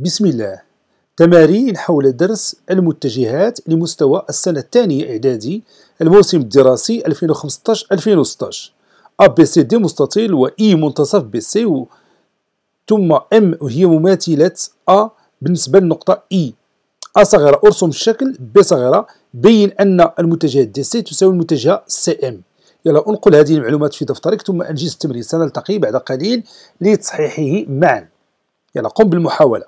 بسم الله تمارين حول درس المتجهات لمستوى السنة الثانية إعدادي الموسم الدراسي 2015-2016 أب سي دي مستطيل و إي e منتصف بي سي و... ثم إم وهي مماثلة أ بالنسبة للنقطة إي e. أ صغيرة أرسم الشكل ب صغيرة بين أن المتجهات دي سي تساوي المتجه سي إم يلا أنقل هذه المعلومات في دفترك ثم أنجز التمرين سنلتقي بعد قليل لتصحيحه معا يلا قم بالمحاولة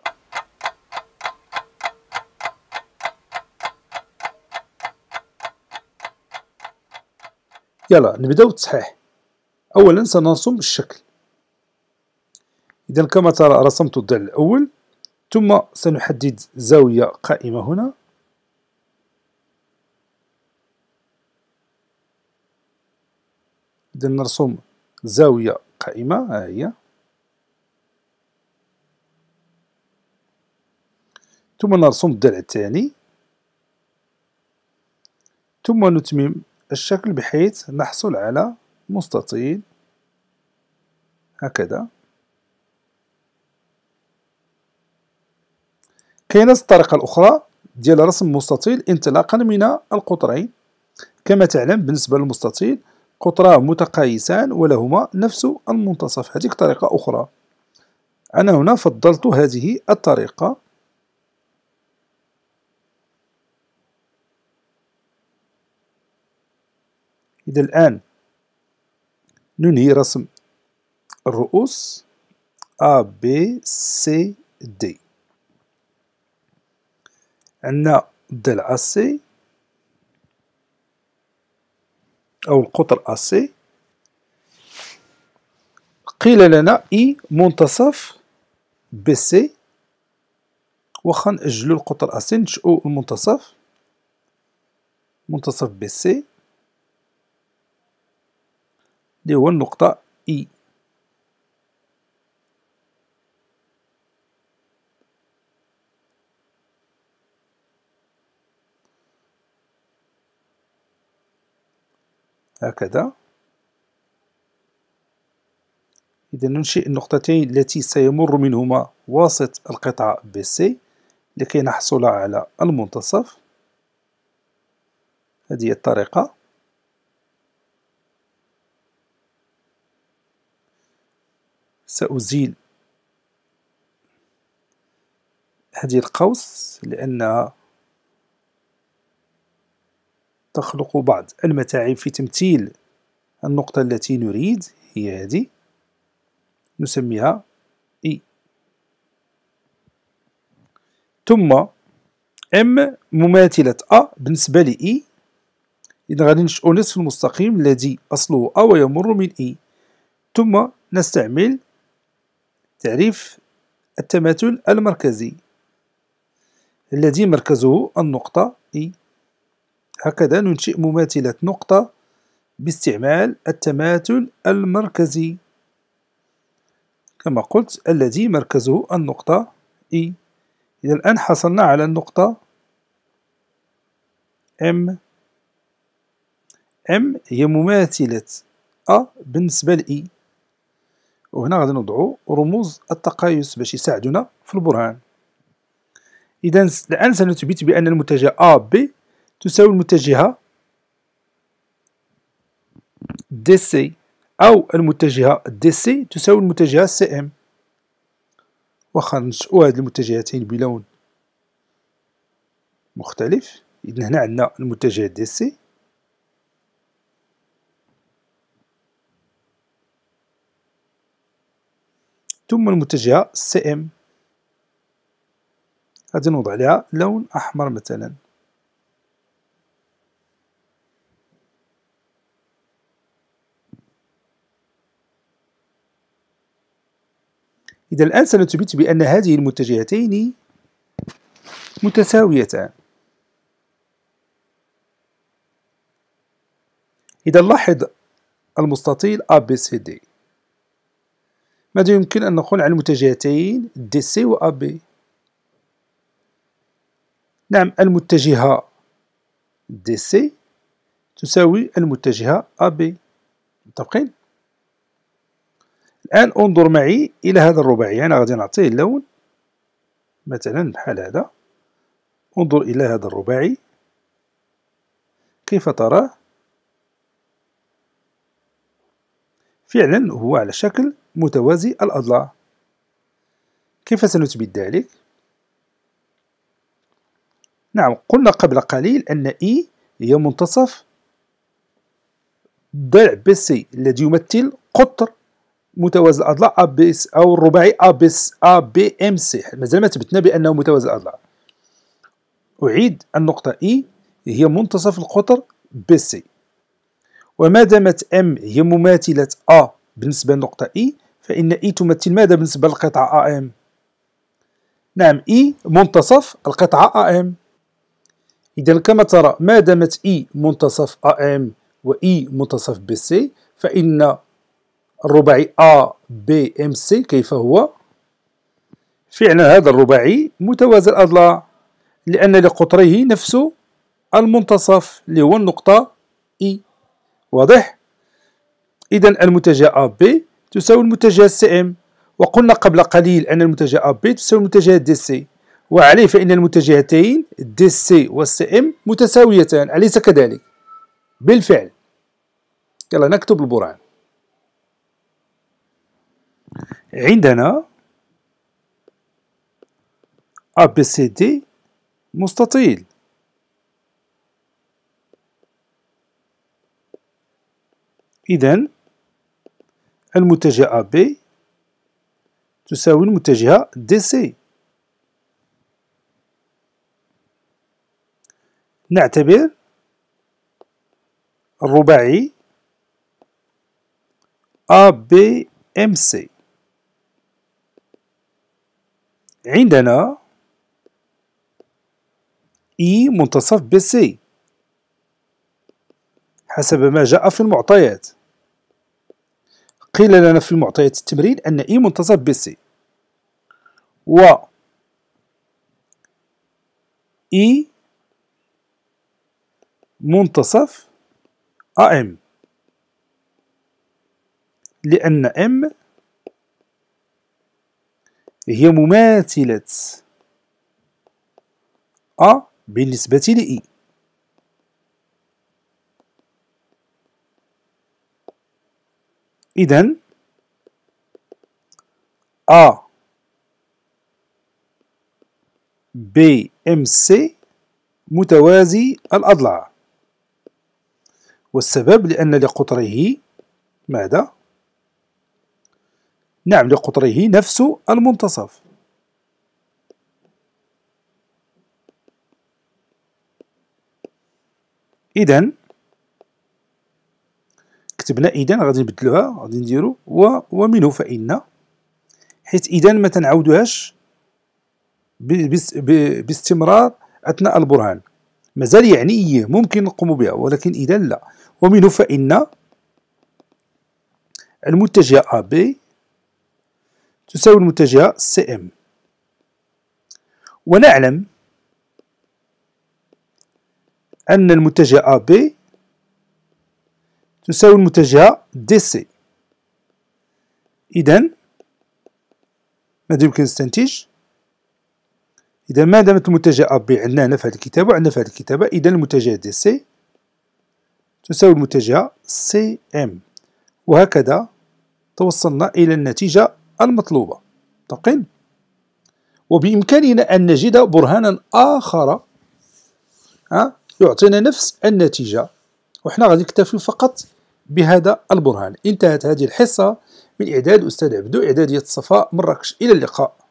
يلا نبداو التصحيح اولا سنرسم الشكل اذا كما ترى رسمت الضلع الاول ثم سنحدد زاويه قائمه هنا إذا نرسم زاوية قائمة ها هي ثم نرسم الضلع الثاني ثم نتمم الشكل بحيث نحصل على مستطيل هكذا كاينة الطريقة الأخرى ديال رسم مستطيل انطلاقا من القطرين كما تعلم بالنسبة للمستطيل قطرا متقايسان ولهما نفس المنتصف هذه طريقة أخرى أنا هنا فضلت هذه الطريقة إذا الآن ننهي رسم الرؤوس A B C D عندنا الضلع C أو القطر C قيل لنا إي e منتصف بي سي واخا نأجلو القطر C نشأو المنتصف منتصف بي سي اللي هو النقطة إي e. هكذا إذا ننشئ النقطتين التي سيمر منهما واسط القطعة BC لكي نحصل على المنتصف هذه الطريقة سأزيل هذه القوس لأنها تخلق بعض المتاعب في تمثيل النقطة التي نريد هي هذه نسميها إي ثم ام مماثلة أ بالنسبة لإي إذا غادي نشأو نصف المستقيم الذي أصله أ ويمر من إي ثم نستعمل تعريف التماثل المركزي الذي مركزه النقطة إي هكذا ننشئ مماثلة نقطة باستعمال التماثل المركزي كما قلت الذي مركزه النقطة إي إذا الآن حصلنا على النقطة M M هي مماثلة أ بالنسبة لإي وهنا غادي نوضعو رموز التقايس باش يساعدونا في البرهان إذا الآن سنثبت بأن المتجه ا B تساوي المتجهة DC أو المتجهة DC تساوي المتجهة CM واخا نشأو هاد المتجهتين بلون مختلف اذا هنا عندنا المتجه DC ثم المتجهة سي ام غادي نوضع عليها لون أحمر مثلا إذا الآن سنثبت بأن هذه المتجهتين متساويتان إذا لاحظ المستطيل ABCD ماذا يمكن أن نقول عن المتجهتين دي سي و أبي نعم المتجهة دي سي تساوي المتجهة أبي متفقين الآن انظر معي إلى هذا الرباعي أنا يعني غادي نعطيه اللون مثلا بحال هذا انظر إلى هذا الرباعي كيف تراه فعلا هو على شكل متوازي الأضلاع كيف سنثبت ذلك؟ نعم قلنا قبل قليل أن E هي منتصف ضلع BC الذي يمثل قطر متوازي الأضلاع ABS أو الرباعي إم ABMC مازال ما ثبتنا بأنه متوازي الأضلاع أعيد النقطة E هي منتصف القطر BC وما دامت M هي مماثلة A بالنسبة للنقطة E فإن إي تمثل ماذا بالنسبة للقطعة AM؟ نعم إي منتصف القطعة AM إذا كما ترى ما دامت إي منتصف AM وإي منتصف BC فإن الرباعي ABMC كيف هو؟ فعلا هذا الرباعي متوازي الأضلاع لأن لقطره نفس المنتصف اللي هو النقطة إي واضح؟ إذا المتجه AB تساوي المتجه سي ام وقلنا قبل قليل أن المتجه بي تساوي المتجه دي سي وعليه فإن المتجهتين دي سي والسي ام متساويتان أليس كذلك؟ بالفعل يلا نكتب البرهان عندنا ا بي سي دي مستطيل إذن المتجهة AB تساوي المتجهة DC نعتبر الرباعي ABMC عندنا E منتصف BC حسب ما جاء في المعطيات قيل لنا في معطيات التمرين أن إي منتصف بسي و إي منتصف أم لأن أم هي مماثلة أ بالنسبة لإي إذا A B M C متوازي الأضلاع والسبب لأن لقطره ماذا؟ نعم لقطره نفس المنتصف إذا كتبنا إذن غادي نبدلوها غادي نديرو و ومنه فان حيت إذن ما تنعاودوهاش باستمرار اثناء البرهان مازال يعني ايه ممكن نقوم بها ولكن إذن لا ومنه فان المتجهه ا بي تساوي المتجهه سي ام ونعلم ان المتجهه ا بي تساوي المتجهة دي سي إذا ماذا يمكن نستنتج إذا ما دامت المتجهة أ بي عندنا هنا في هذه الكتابة وعندنا في هذه الكتابة إذا المتجهة دي سي تساوي المتجهة سي إم وهكذا توصلنا إلى النتيجة المطلوبة متفقين وبإمكاننا أن نجد برهانا آخر يعطينا نفس النتيجة وحنا غادي نكتفي فقط بهذا البرهان انتهت هذه الحصة من إعداد أستاذ عبدو إعدادية صفاء مراكش إلى اللقاء